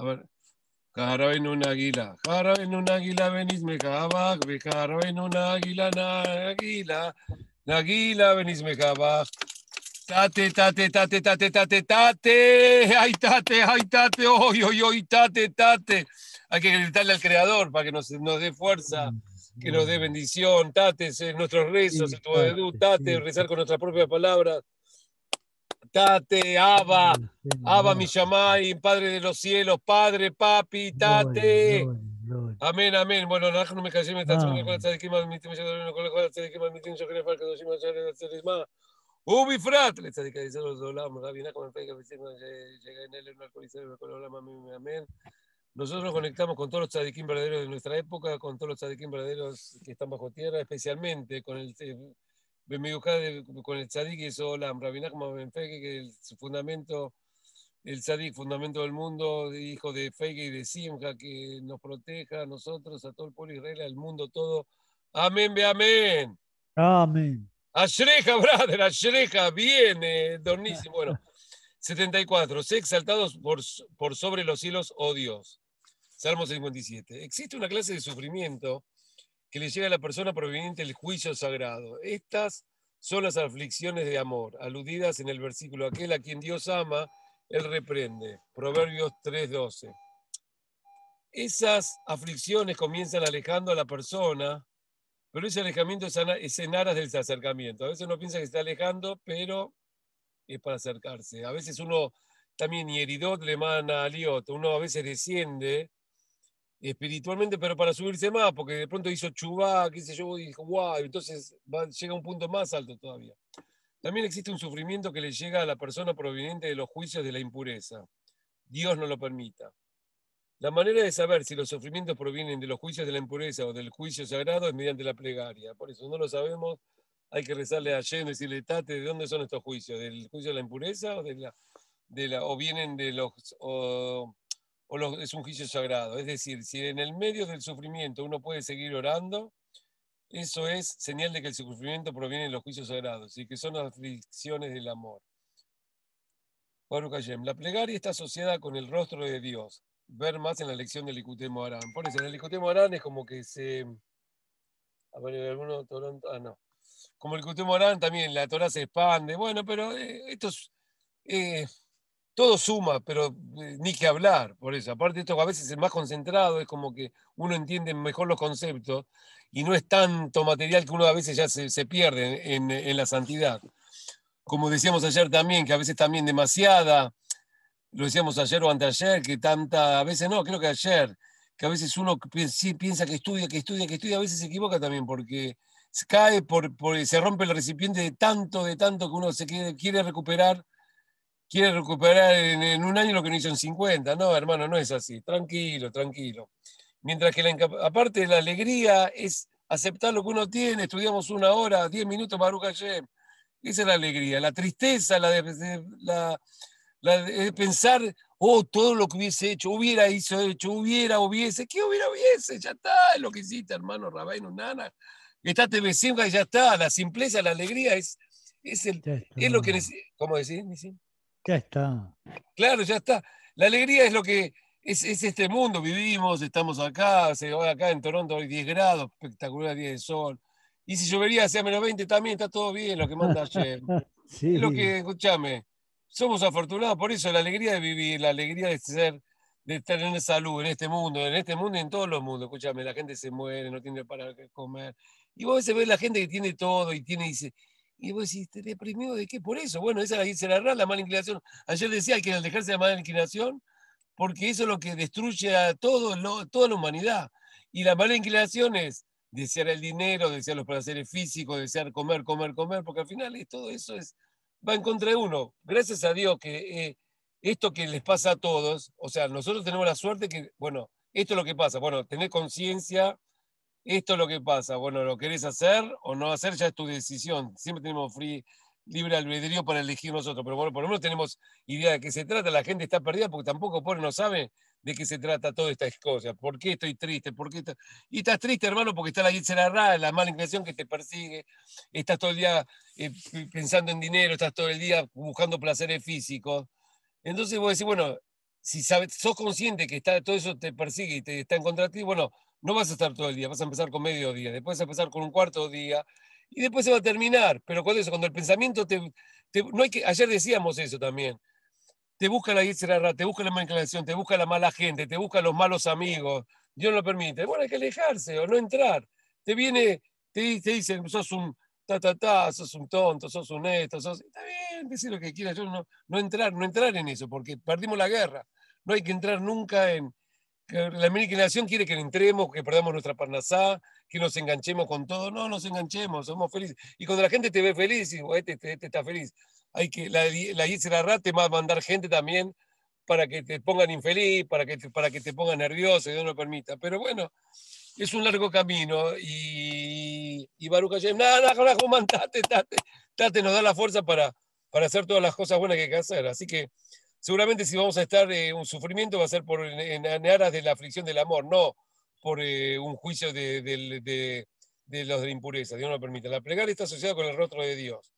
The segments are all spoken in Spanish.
A ver. en un águila, en un águila, ve. cabaj, en un águila, na águila, na águila, me cabaj. Tate, tate, tate, tate, tate, tate, ay, tate, ay, tate, oy, oy, oy, tate, tate. Hay que gritarle al Creador para que nos, nos dé fuerza, que nos dé bendición, tate, nuestros rezos, tate, rezar con nuestras propias palabras. Tate, Abba, Abba, mi y Padre de los cielos, Padre, Papi, Tate. Amén, amén. Bueno, Nosotros conectamos con todos los tzadikim verdaderos de nuestra época, con todos los tzadikim verdaderos que están bajo tierra, especialmente con el eh, con el tzadik que el fundamento, el tzadik, fundamento del mundo, hijo de Feige y de Simja que nos proteja a nosotros, a todo el pueblo Israel, al mundo todo. Amén, ve amén. Amén. Ashreja, brother, Ashreja, viene, donísimo. Bueno, 74. Sé exaltados por, por sobre los cielos, oh Dios. Salmo 57. Existe una clase de sufrimiento que le llega a la persona proveniente del juicio sagrado. Estas son las aflicciones de amor, aludidas en el versículo, aquel a quien Dios ama, Él reprende. Proverbios 3:12. Esas aflicciones comienzan alejando a la persona, pero ese alejamiento es en aras del acercamiento. A veces uno piensa que está alejando, pero es para acercarse. A veces uno también, y le manda a Liot, uno a veces desciende espiritualmente, pero para subirse más, porque de pronto hizo chubá, qué sé yo, y dijo, wow, entonces llega a un punto más alto todavía. También existe un sufrimiento que le llega a la persona proveniente de los juicios de la impureza. Dios no lo permita. La manera de saber si los sufrimientos provienen de los juicios de la impureza o del juicio sagrado es mediante la plegaria. Por eso no lo sabemos, hay que rezarle a y decirle, Tate, ¿de dónde son estos juicios? ¿Del juicio de la impureza o de la... De la o vienen de los o es un juicio sagrado. Es decir, si en el medio del sufrimiento uno puede seguir orando, eso es señal de que el sufrimiento proviene de los juicios sagrados y que son las aflicciones del amor. Baruch Hashem, la plegaria está asociada con el rostro de Dios. Ver más en la lección del licutemo Por eso, en el Licutemo es como que se. A ver, alguno. Ah, no. Como el Licuté también, la Torah se expande. Bueno, pero eh, esto es. Eh, todo suma, pero eh, ni que hablar por eso. Aparte, esto a veces es más concentrado, es como que uno entiende mejor los conceptos y no es tanto material que uno a veces ya se, pierde en, en, la santidad. Como decíamos ayer también, que a veces también demasiada, lo decíamos ayer o anteayer, que tanta, a veces no, creo que ayer, que a veces uno piensa, piensa que estudia, que estudia, que estudia, a veces se equivoca también porque cae, por, por, se rompe el recipiente de tanto, de tanto que uno se quiere, quiere recuperar quiere recuperar en, un año lo que no hizo en 50. No, hermano, no es así. Tranquilo, tranquilo. Mientras que la, aparte la alegría es aceptar lo que uno tiene, estudiamos una hora, diez minutos, Baruch Hashem. Esa es la alegría. La tristeza, la de, la, de pensar, oh, todo lo que hubiese hecho, hubiera hizo, hecho, hubiera, hubiese, ¿qué hubiera, hubiese? Ya está, es lo que hiciste, hermano Rabaino Nana. Está TV y ya está. La simpleza, la alegría es, es, es lo que. ¿Cómo decir? ¿Sí? Ya está. Claro, ya está. La alegría es lo que es, es este mundo, vivimos, estamos acá, se acá en Toronto hay 10 grados, espectacular día de sol. Y si llovería sea menos 20 también, está todo bien lo que manda ayer. Es lo que, escúchame, somos afortunados por eso, la alegría de vivir, la alegría de ser, de tener salud en este mundo, en este mundo y en todos los mundos, escúchame, la gente se muere, no tiene para comer. Y vos a veces ves la gente que tiene todo y tiene, y y vos decís, ¿te de qué? Por eso, bueno, esa es la, la mala inclinación. Ayer decía que al dejarse la mala inclinación, porque eso es lo que destruye a todo, toda la humanidad. Y la mala inclinación es desear el dinero, desear los placeres físicos, desear comer, comer, comer, porque al final todo eso es, va en contra de uno. Gracias a Dios que eh, esto que les pasa a todos, o sea, nosotros tenemos la suerte que, bueno, esto es lo que pasa. Bueno, tener conciencia esto es lo que pasa, bueno, lo querés hacer o no hacer, ya es tu decisión. Siempre tenemos libre albedrío para elegir nosotros, pero bueno, por lo menos tenemos idea de qué se trata, la gente está perdida porque tampoco pobre no sabe de qué se trata toda esta cosa, por qué estoy triste, por qué y estás triste, hermano, porque está la la la mala intención que te persigue, estás todo el día eh, pensando en dinero, estás todo el día buscando placeres físicos. Entonces vos decís, bueno, si sabes, sos consciente que está, todo eso te persigue y te está en contra de ti, bueno, no vas a estar todo el día, vas a empezar con medio día, después vas a empezar con un cuarto día y después se va a terminar. Pero cuando eso, cuando el pensamiento te, no hay que, ayer decíamos eso también, te busca la guerra te busca la inclinación, te busca la mala gente, te busca los malos amigos, Dios lo permite. Bueno, hay que alejarse o no entrar. Te viene, te, te dicen, sos un ta, ta, ta, sos un tonto, sos un esto, sos... Está bien, decir lo que quieras, yo no, no entrar, no entrar en eso, porque perdimos la guerra no hay que entrar nunca en... La nación quiere que entremos, que perdamos nuestra parnasá, que nos enganchemos con todo. No, nos enganchemos, somos felices. Y cuando la gente te ve feliz, y oh, este, este, este, está feliz. Hay que, la, la Rat te va a mandar gente también para que te pongan infeliz, para que te, para que te pongan nervioso, y Dios no lo permita. Pero bueno, es un largo camino y, y Baruch Hashem, nada, nada, tate, tate, tate, nos da la fuerza para, para hacer todas las cosas buenas que hay que hacer. Así que seguramente si vamos a estar en eh, un sufrimiento va a ser por en, aras de la aflicción del amor, no por eh, un juicio de, de, de, de, los de impureza, Dios no lo permita. La plegaria está asociada con el rostro de Dios,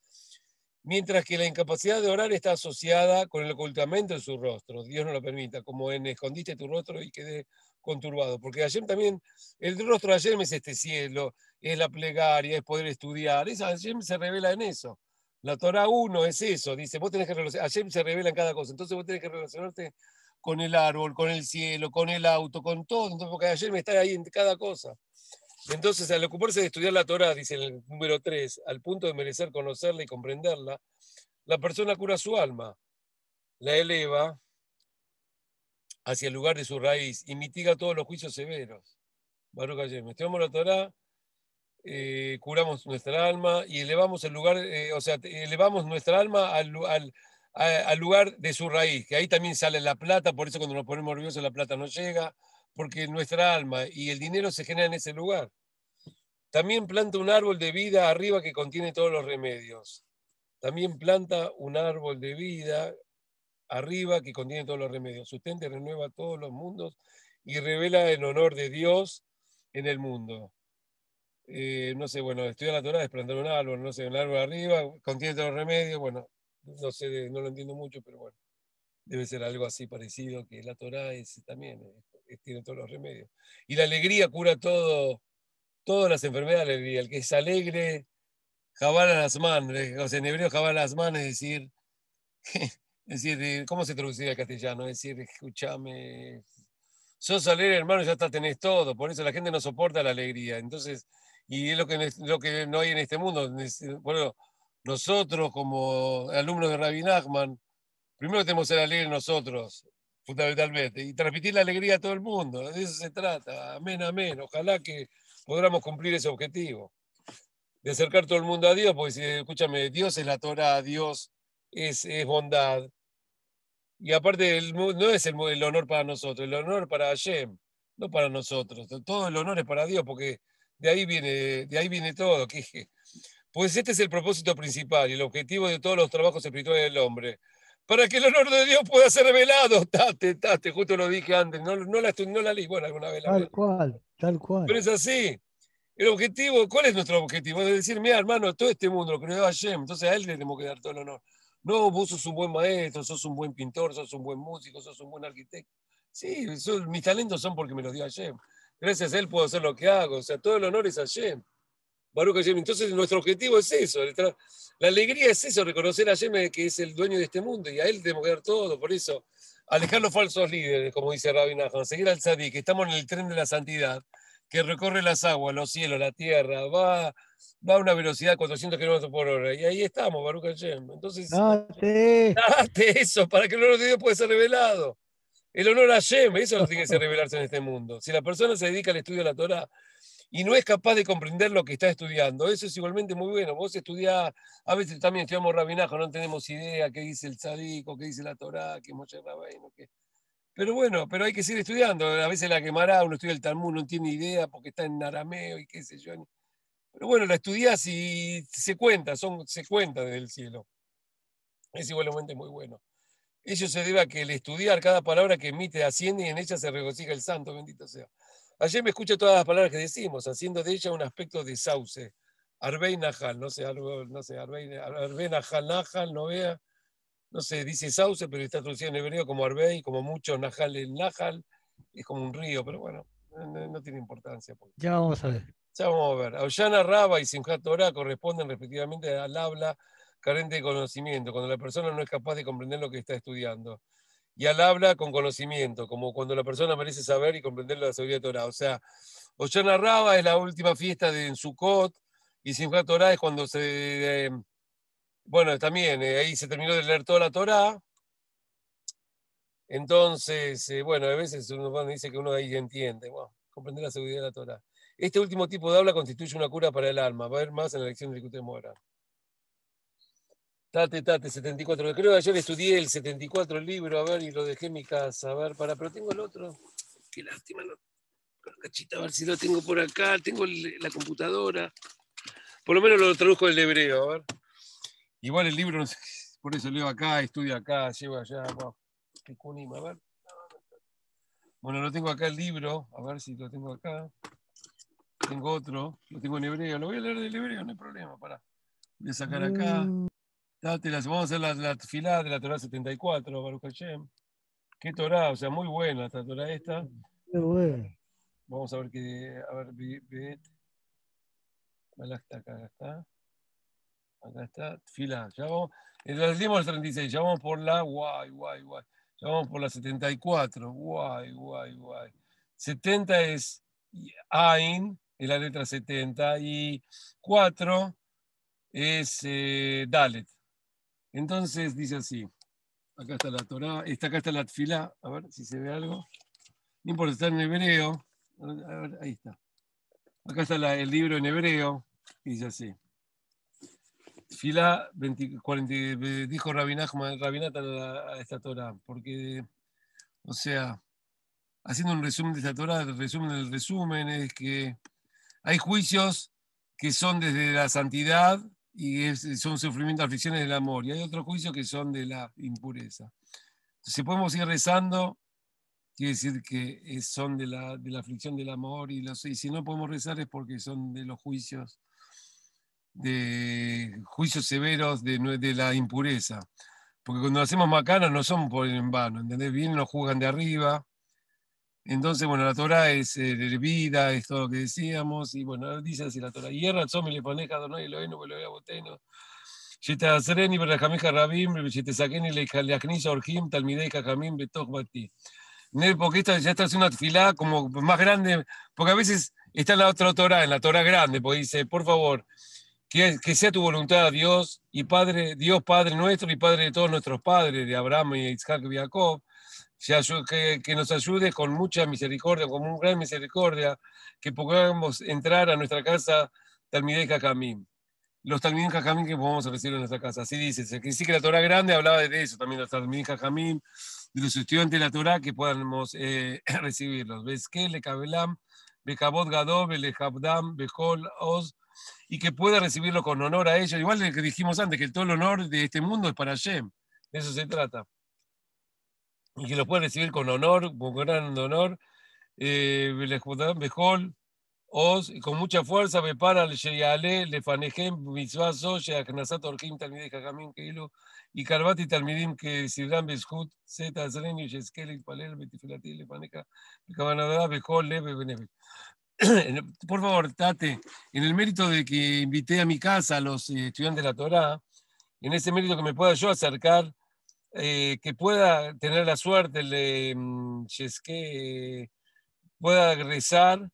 mientras que la incapacidad de orar está asociada con el ocultamiento de su rostro, Dios no lo permita, como en escondiste tu rostro y quedé conturbado, porque ayer también, el rostro de ayer es este cielo, es la plegaria, es poder estudiar, Esa ayer se revela en eso. La Torah 1 es eso, dice, vos tenés que relacionarte, ayer se revela en cada cosa, entonces vos tenés que relacionarte con el árbol, con el cielo, con el auto, con todo, entonces, porque ayer me está ahí en cada cosa. Entonces, al ocuparse de estudiar la Torah, dice el número 3, al punto de merecer conocerla y comprenderla, la persona cura su alma, la eleva hacia el lugar de su raíz y mitiga todos los juicios severos. Baruch Hashem, estudiamos la Torah eh, curamos nuestra alma y elevamos el lugar, eh, o sea, elevamos nuestra alma al, lugar de su raíz, que ahí también sale la plata, por eso cuando nos ponemos nerviosos la plata no llega, porque nuestra alma y el dinero se genera en ese lugar. También planta un árbol de vida arriba que contiene todos los remedios. También planta un árbol de vida arriba que contiene todos los remedios. Sustente, renueva todos los mundos y revela el honor de Dios en el mundo. Eh, no sé, bueno, estudiar la Torah es plantar un árbol, no sé, un árbol arriba, contiene todos los remedios, bueno, no sé, no lo entiendo mucho, pero bueno, debe ser algo así parecido que la Torah es también, eh, tiene todos los remedios. Y la alegría cura todo, todas las enfermedades de alegría, el que es alegre, jabal manos eh, o en hebreo jabal manos es decir, es decir, ¿cómo se traduciría al castellano? Es decir, escúchame, sos alegre hermano, ya está, tenés todo, por eso la gente no soporta la alegría, entonces y es lo que, lo que no hay en este mundo. Bueno, nosotros como alumnos de Rabbi Nachman, primero tenemos que ser alegres nosotros, fundamentalmente, y transmitir la alegría a todo el mundo. De eso se trata. Amén, amén. Ojalá que podamos cumplir ese objetivo. De acercar todo el mundo a Dios, porque si, escúchame, Dios es la Torah, Dios es, es bondad. Y aparte, no es el, el honor para nosotros, el honor para Hashem, no para nosotros. Todo el honor es para Dios, porque de ahí viene, de ahí viene todo, Pues este es el propósito principal y el objetivo de todos los trabajos espirituales del hombre. Para que el honor de Dios pueda ser revelado. Tate, tate, justo lo dije antes. No, no, la, no la leí, bueno, alguna vez la Tal cual, tal cual. Pero es así. El objetivo, ¿cuál es nuestro objetivo? Es decir, mira, hermano, todo este mundo lo creó Yem, entonces a él le tenemos que dar todo el honor. No, vos sos un buen maestro, sos un buen pintor, sos un buen músico, sos un buen arquitecto. Sí, mis talentos son porque me los dio Yem. Gracias a él puedo hacer lo que hago. O sea, todo el honor es a Yem. Baruch Yem. Entonces, nuestro objetivo es eso. La alegría es eso, reconocer a Yem que es el dueño de este mundo y a él tenemos que dar todo. Por eso, alejar los falsos líderes, como dice Rabbi seguir al que estamos en el tren de la santidad que recorre las aguas, los cielos, la tierra, va, va a una velocidad de 400 kilómetros por hora. Y ahí estamos, Baruch Hashem. Entonces, date eso para que el honor de Dios pueda ser revelado. El honor a Shem, eso no tiene que revelarse en este mundo. Si la persona se dedica al estudio de la Torah y no es capaz de comprender lo que está estudiando, eso es igualmente muy bueno. Vos estudiás, a veces también estudiamos rabinajo, no tenemos idea qué dice el tzadico, qué dice la Torah, qué Moshe Rabbeinu, Pero bueno, pero hay que seguir estudiando. A veces la quemará, uno estudia el Talmud, no tiene idea porque está en arameo y qué sé yo. Pero bueno, la estudiás y se cuenta, son, se cuenta desde el cielo. Es igualmente muy bueno. Eso se debe a que el estudiar cada palabra que emite asciende y en ella se regocija el santo, bendito sea. Ayer me escucha todas las palabras que decimos, haciendo de ella un aspecto de sauce. Arbey Nahal, no sé, algo, no sé, Arbey, Najal no vea, no sé, dice sauce, pero está traducido en hebreo como Arbey, como mucho najal el najal, es como un río, pero bueno, no, tiene importancia. Ya vamos a ver. Ya vamos a ver. Aoyana Raba y Simchat corresponden respectivamente al habla carente de conocimiento, cuando la persona no es capaz de comprender lo que está estudiando. Y al habla con conocimiento, como cuando la persona merece saber y comprender la seguridad de Torah. O sea, Oshana Raba es la última fiesta de Sukkot y Simchat Torah es cuando se... Eh, bueno, también, eh, ahí se terminó de leer toda la Torah. Entonces, eh, bueno, a veces uno dice que uno ahí entiende, bueno, comprender la seguridad de la Torah. Este último tipo de habla constituye una cura para el alma. Va a haber más en la lección de discutimos ahora. Tate, tate, 74. Creo que ayer estudié el 74 el libro, a ver, y lo dejé en mi casa. A ver, para, pero tengo el otro. Qué lástima, no. Cachita, a ver si lo tengo por acá. Tengo la computadora. Por lo menos lo traduzco del hebreo, a ver. Igual el libro, por eso leo acá, estudio acá, llevo allá. Qué a ver. Bueno, lo tengo acá el libro, a ver si lo tengo acá. Tengo otro, lo tengo en hebreo. Lo voy a leer del hebreo, no hay problema, para. Voy a sacar acá. Mm vamos a hacer la, la fila de la Torah 74, Baruch Hashem. Qué Torah, o sea, muy buena esta Torah esta. buena. Vamos a ver qué. A ver, Bet. Acá, acá está. Acá está, fila. Ya vamos. En la 36, ya vamos por la. Guay, guay, guay. Ya vamos por la 74. Guay, guay, guay. 70 es Ain, es la letra 70. Y 4 es eh, Dalet. Entonces dice así, acá está la Torah, está, acá está la Tfilá, a ver si se ve algo. No importa, está en hebreo. A ver, ahí está. Acá está el libro en hebreo, dice así. Tfilá, 40, dijo Rabinata. a esta Torah, porque, o sea, haciendo un resumen de esta Torah, el resumen del resumen es que hay juicios que son desde la santidad y son sufrimientos, aflicciones del amor. Y hay otros juicios que son de la impureza. si podemos ir rezando, quiere decir que son de la, de la, aflicción del amor, y, si no podemos rezar es porque son de los juicios, de juicios severos de, de la impureza. Porque cuando hacemos macanas no son por en vano, ¿entendés? Bien nos juzgan de arriba, entonces, bueno, la Torah es hervida, eh, es todo lo que decíamos, y bueno, dice así la Torah, hierra, somi le lo paneja, donai, eloeno, veloea, boteno, yetazreni, le rabim, le leacnisa, orjim, talmideja, jamim, betoch, bati. Porque esta ya está haciendo una fila como más grande, porque a veces está la otra Torah, en la Torah grande, pues dice, por favor, que, sea tu voluntad, Dios, y Padre, Dios Padre nuestro y Padre de todos nuestros padres, de Abraham y Isaac y Jacob, que, nos ayude con mucha misericordia, con un gran misericordia, que podamos entrar a nuestra casa Talmidei Jacamín. Los Talmidei Jacamín que podamos recibir en nuestra casa. Así dice, sí que la Torah grande hablaba de eso, también los Talmidei Jacamín, de los estudiantes de la Torah que podamos eh, recibirlos. ¿Ves que le Bejol, Oz, y que pueda recibirlo con honor a ellos. Igual que dijimos antes, que todo el honor de este mundo es para yem De eso se trata y que los pueda recibir con honor, con gran honor, les Bejol, Oz, y con mucha fuerza, Bepara, Sheyale, Lefanejem, Mitzvazo, Sheaknasat, Orjim, Talmideh, Jajamim, Keilo, y Carvati, Talmidim, que Sidran, Beshut, Zeta, Zreni, Yeskel, Palel, Betifilati, Lefaneja, Cabanadá, Bejol, Leve, Benefit. Por favor, Tate, en el mérito de que invité a mi casa a los eh, estudiantes de la Torá, en ese mérito que me pueda yo acercar eh, que pueda tener la suerte, de mm, que pueda rezar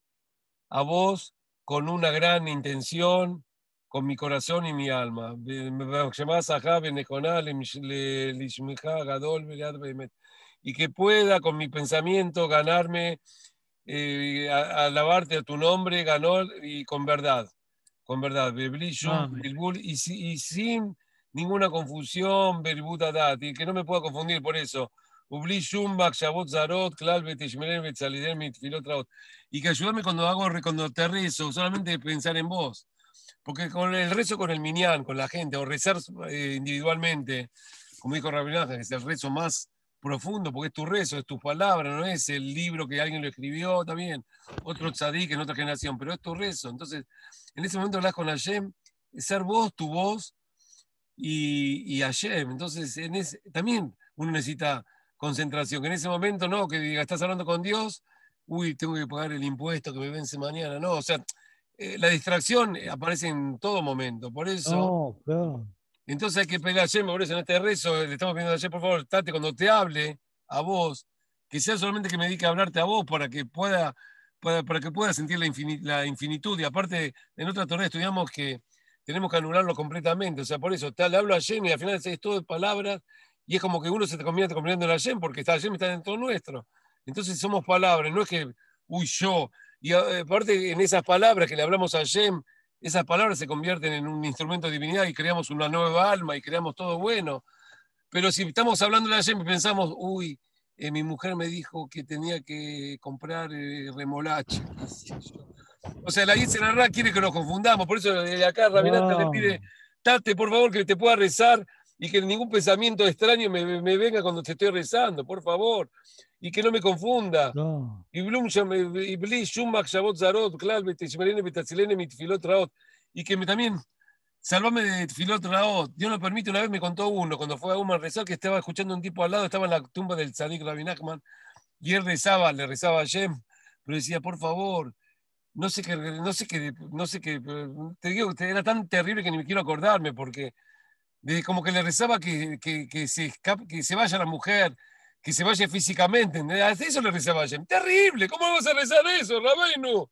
a vos con una gran intención, con mi corazón y mi alma. Y que pueda con mi pensamiento ganarme, eh, alabarte a tu nombre, ganó y con verdad, con verdad, y, y sin ninguna confusión, Berbuta Dati, que no me pueda confundir por eso. Y que ayudarme cuando hago, cuando te rezo, solamente pensar en vos. Porque con el rezo con el minián, con la gente, o rezar eh, individualmente, como dijo Rabinaja, que es el rezo más profundo, porque es tu rezo, es tu palabra, no es el libro que alguien lo escribió también, otro tzadik en otra generación, pero es tu rezo. Entonces, en ese momento hablas con Hashem, es ser vos, tu voz, y, ayer, Entonces, en ese, también uno necesita concentración, que en ese momento no, que diga, estás hablando con Dios, uy, tengo que pagar el impuesto que me vence mañana, no, o sea, eh, la distracción eh, aparece en todo momento, por eso... Oh, claro. Entonces hay que pedir a por eso en este rezo, eh, le estamos pidiendo ayer por favor, tate cuando te hable a vos, que sea solamente que me dedique a hablarte a vos para que pueda, para, que pueda sentir la, La infinitud. Y aparte, en otra torre estudiamos que tenemos que anularlo completamente. O sea, por eso, te le hablo a Yem y al final es todo de palabras y es como que uno se te convierte convirtiendo en Yem porque está Yem está dentro nuestro. Entonces somos palabras, no es que, uy, yo. Y eh, aparte, en esas palabras que le hablamos a Yem, esas palabras se convierten en un instrumento de divinidad y creamos una nueva alma y creamos todo bueno. Pero si estamos hablando de Yem y pensamos, uy, eh, mi mujer me dijo que tenía que comprar eh, remolacha, o sea, la quiere que nos confundamos. Por eso de acá Rabinata le pide, Tate, por favor, que te pueda rezar y que ningún pensamiento extraño me, venga cuando te estoy rezando, por favor. Y que no me confunda. Y que me también, salvame de Tfilot Raot. Dios lo permite, una vez me contó uno, cuando fue a Uman rezar, que estaba escuchando un tipo al lado, estaba en la tumba del Sadik Rabinachman, y él rezaba, le rezaba a Yem, pero decía, por favor, no sé qué, no sé qué, no sé qué, te digo, era tan terrible que ni me quiero acordarme, porque como que le rezaba que, que, que, se que se vaya la mujer, que se vaya físicamente, ¿entendés? eso le rezaba a Terrible, ¿cómo vamos a rezar eso, Rabino?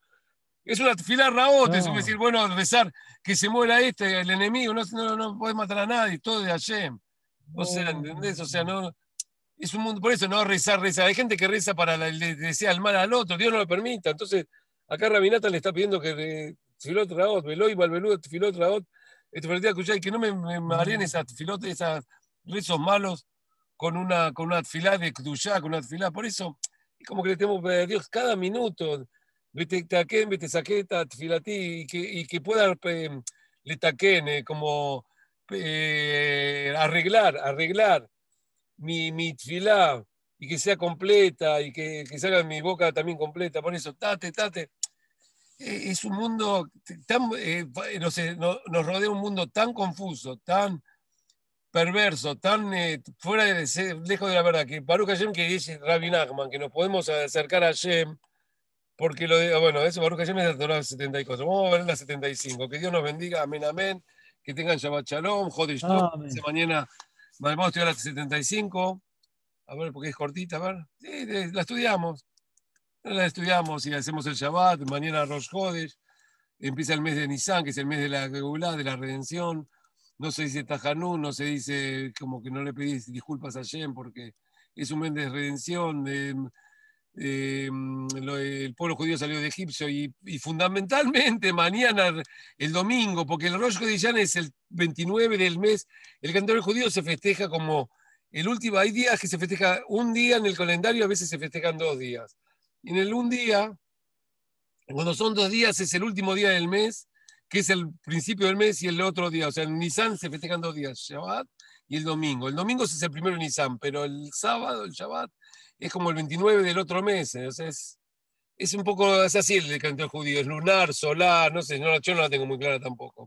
Es una fila raota, es decir, bueno, rezar que se muera este, el enemigo, no, no, no matar a nadie, todo de Yem. O sea, ¿entendés? O sea, no, es un mundo, por eso no rezar, rezar. Hay gente que reza para le desea el mal al otro, Dios no lo permita. Entonces, Acá Rabinata le está pidiendo que eh, Tfilot Raot, Veloy, Balbelú, Tfilot Raot, este, que no me, me mareen esas filotes, esos rezos malos con una, con una tfilá de Kdushá, con una tfilá. Por eso, es como que le temo a eh, Dios cada minuto, vete taquen, vete saqueta, tfilatí, y que, y que pueda le taquen, eh, como eh, arreglar, arreglar mi, mi tfilá, y que sea completa y que, salga de mi boca también completa. Por eso, tate, tate. Eh, es un mundo tan, eh, eh, no sé, nos rodea un mundo tan confuso, tan perverso, tan fuera de, lejos de la verdad, que Baruch Hashem que dice Rabbi Nachman, que nos podemos acercar a Hashem, porque lo de, ah, bueno, eso Baruch Hashem es de Torah 74, vamos a ver la 75, que Dios nos bendiga, amén, amén, que tengan Shabbat Shalom, Jodesh, mañana vamos a estudiar la 75 a ver, porque es cortita, a ver. Sí, la estudiamos. La estudiamos y hacemos el Shabbat, mañana Rosh Hodesh, empieza el mes de Nisan, que es el mes de la de la redención. No se dice Tajanú, no se dice como que no le pedís disculpas a Yem, porque es un mes de redención. De, el pueblo judío salió de Egipcio y, fundamentalmente mañana, el domingo, porque el Rosh Hodeshan es el 29 del mes, el cantor judío se festeja como el último, hay días que se festeja un día en el calendario, a veces se festejan dos días. Y en el un día, cuando son dos días, es el último día del mes, que es el principio del mes y el otro día. O sea, en Nisan se festejan dos días, Shabbat y el domingo. El domingo es el primero Nisan, pero el sábado, el Shabbat, es como el 29 del otro mes. Entonces, eh, es, un poco, así el canto judío, es lunar, solar, no sé, yo no la tengo muy clara tampoco.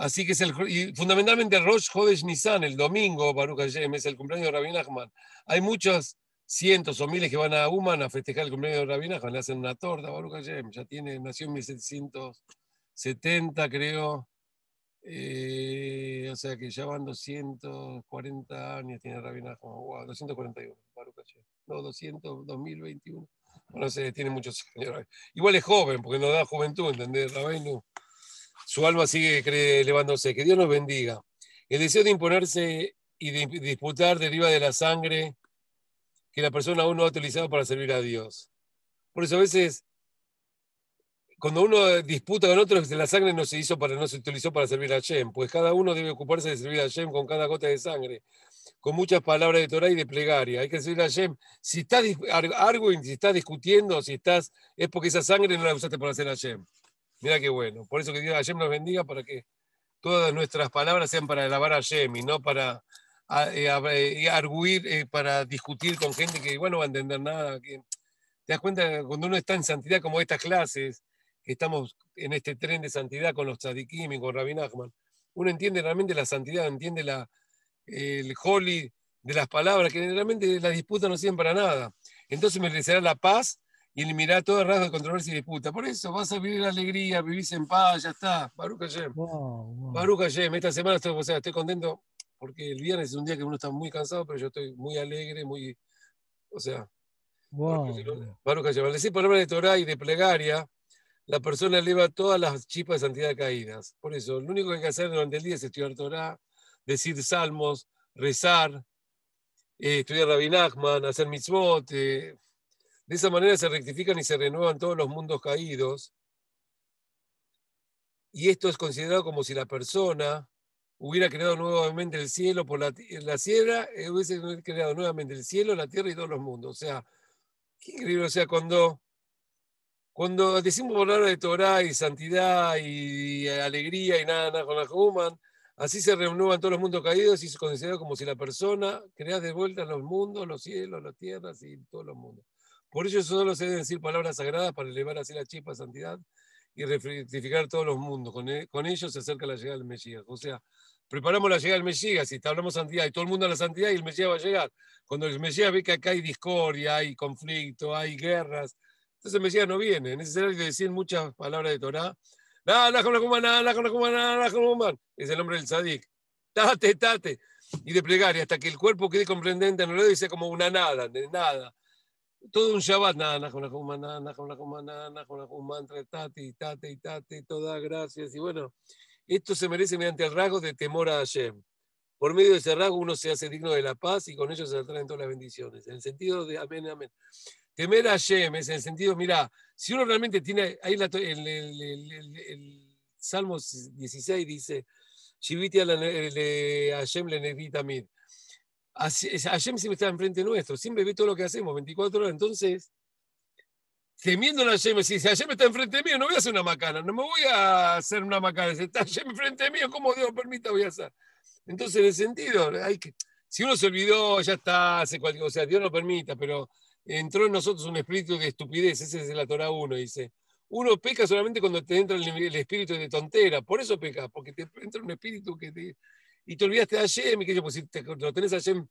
Así que es el, fundamentalmente Rosh Hodesh Nisan, el domingo, Baruch Hashem, es el cumpleaños de Rabbi Nachman. Hay muchos cientos o miles que van a Uman a festejar el cumpleaños de Rabbi Nachman, le hacen una torta, Baruch Hashem, ya tiene, nació en 1770, creo. Eh, o sea que ya van 240 años, tiene Rabbi Nachman, wow, 241, Baruch Hashem. No, 200, 2021. No sé, tiene muchos años. Igual es joven, porque nos da juventud, ¿entendés, Rabbi? Su alma sigue elevándose. Que Dios nos bendiga. El deseo de imponerse y de disputar deriva de la sangre que la persona aún no ha utilizado para servir a Dios. Por eso a veces, cuando uno disputa con otros, la sangre no se hizo para, no se utilizó para servir a Shem, pues cada uno debe ocuparse de servir a Shem con cada gota de sangre, con muchas palabras de Torah y de plegaria. Hay que servir a Shem. Si estás arguing, si estás discutiendo, si estás, es porque esa sangre no la usaste para hacer a Shem. Mira qué bueno. Por eso que Dios Yem nos bendiga para que todas nuestras palabras sean para alabar a Yemi, y no para eh, eh, arguir, eh, para discutir con gente que igual no va a entender nada. ¿Te das cuenta? Cuando uno está en santidad como estas clases, que estamos en este tren de santidad con los tzadikim y con Rabin Nachman, uno entiende realmente la santidad, entiende el holy de las palabras, que generalmente las disputas no sirven para nada. Entonces me merecerá la paz y eliminar todo el rasgo de controversia y disputa. Por eso vas a vivir la alegría, vivís en paz, ya está. Baruch Hashem. Hashem. Esta semana estoy, contento porque el viernes es un día que uno está muy cansado, pero yo estoy muy alegre, muy. O sea. Wow. Baruch Hashem. Al decir palabras de Torah y de plegaria, la persona eleva todas las chispas de santidad caídas. Por eso, lo único que hay que hacer durante el día es estudiar Torah, decir salmos, rezar, eh, estudiar Rabinachman, Nachman, hacer mitzvot. Eh, de esa manera se rectifican y se renuevan todos los mundos caídos. Y esto es considerado como si la persona hubiera creado nuevamente el cielo por la, sierra, eh, hubiese creado nuevamente el cielo, la tierra y todos los mundos. O sea, qué increíble. O sea, cuando, cuando decimos hablar de Torah y santidad y, alegría y nada, nada con la Human, Así se renuevan todos los mundos caídos y se considerado como si la persona crease de vuelta los mundos, los cielos, las tierras y todos los mundos. Por eso solo se deben decir palabras sagradas para elevar así la chispa de santidad y rectificar todos los mundos. Con, ellos se acerca la llegada del Mesías. O sea, preparamos la llegada del Mesías si hablamos santidad y todo el mundo a la santidad y el Mesías va a llegar. Cuando el Mesías ve que acá hay discordia, hay conflicto, hay guerras, entonces el Mesías no viene. Es necesario decir muchas palabras de Torah. Es el nombre del Sadik. Tate, tate. Y de plegaria hasta que el cuerpo quede comprendente no el dice como una nada, de nada todo un Shabbat, tati, tate, tate, todas gracias. Y bueno, esto se merece mediante el rasgo de temor a Hashem. Por medio de ese rasgo uno se hace digno de la paz y con ello se atraen todas las bendiciones. En el sentido de amén, amén. Temer a Hashem es en el sentido, mira, si uno realmente tiene, ahí el, Salmo 16 dice, Shiviti a Hashem le Hashem siempre está enfrente nuestro, siempre ve todo lo que hacemos, 24 horas. Entonces, temiendo a dice si Hashem está enfrente mío, no voy a hacer una macana, no me voy a hacer una macana. Si está Hashem enfrente mío, como Dios permita, voy a hacer. Entonces, en el sentido, hay que, si uno se olvidó, ya está, hace cualquier sea Dios lo permita, pero entró en nosotros un espíritu de estupidez, ese es la Torah 1, dice. Uno peca solamente cuando te entra el, el espíritu de tontera, por eso pecas, porque te entra un espíritu que te, y te olvidaste de Hashem, y que yo, pues si lo tenés Ayem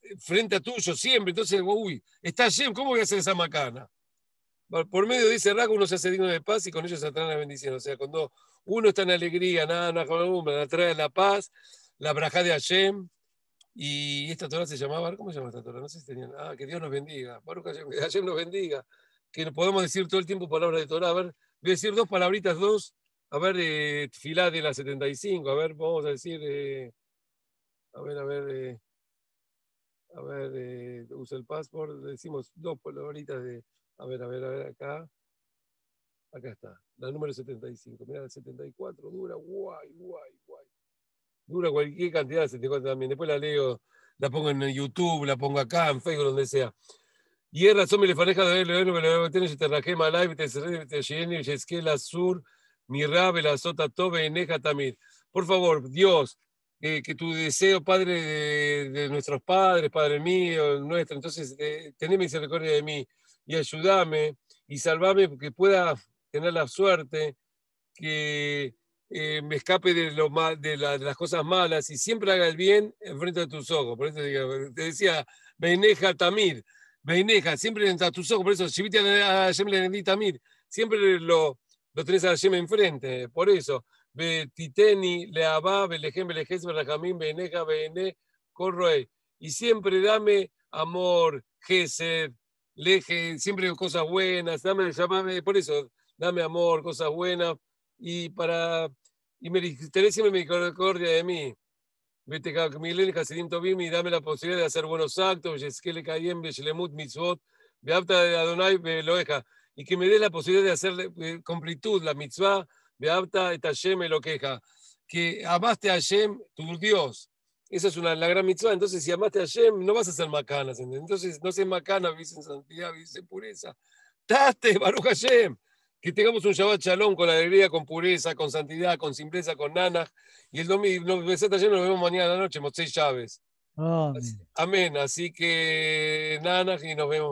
eh, frente a tuyo siempre, entonces, uy, está Hashem, ¿cómo voy a hacer esa macana? Por medio de ese rasgo uno se hace digno de paz y con ellos se atraen las bendiciones. O sea, cuando uno está en alegría, nada, nada, atrae la paz, la braja de Hashem. Y esta Torah se llamaba, ¿cómo se llama esta Torah? No sé si tenían. Ah, que Dios nos bendiga. que Hashem nos bendiga. Que podemos decir todo el tiempo palabras de Torah. A ver, voy a decir dos palabritas, dos. A ver, eh, filá de la 75. A ver, vamos a decir. Eh, a ver, a ver, eh, a ver, eh, usa el password. decimos dos palabritas de, a ver, a ver, a ver, acá, acá está, la número 75, mira, la 74 dura, guay, guay, guay, dura cualquier cantidad de 74 también, después la leo, la pongo en YouTube, la pongo acá, en Facebook, donde sea. Y es razón, me le faneja de lo que tenés, te rajema live, te seré, te llene, la sur, mi rabe, la sota tobe, eneja también. Por favor, Dios, eh, que tu deseo, Padre de, nuestros padres, Padre mío, nuestro, entonces eh, misericordia de mí y ayúdame y salvame porque pueda tener la suerte que eh, me escape de, lo de, las cosas malas y siempre haga el bien frente de tus ojos. Por eso te decía, Beineja Tamir, Beineja, siempre enfrente a tus ojos, por eso viste a le Tamir, siempre lo, lo tenés a Yem enfrente, por eso. Betiteni, Leabá, Belejem, Belejes, Berajamín, Beneja, Bene, Corroe. Y siempre dame amor, Gesed, Leje, siempre cosas buenas, dame, llamame, por eso, dame amor, cosas buenas. Y para, y me interesa siempre misericordia de mí. Vete Milen, Hasidim Tobim, y dame la posibilidad de hacer buenos actos, Yeskele Kayem, Beshlemut, Mitzvot, Beapta de Adonai, Beloeja. Y que me des la posibilidad de hacer eh, cumplitud completud la mitzvah Yem y lo queja. Que amaste a Hashem, tu Dios. Esa es una, la gran mitzvah. Entonces, si amaste a Hashem, no vas a ser macanas. Entonces, no seas macana, Vive en santidad, Vive en pureza. ¡Taste, Baruch Hashem. Que tengamos un Shabbat Shalom con alegría, con pureza, con santidad, con simpleza, con nanaj. Y el domingo, nos vemos mañana a la noche, Motzei llaves. Amén. Así que nana y nos vemos.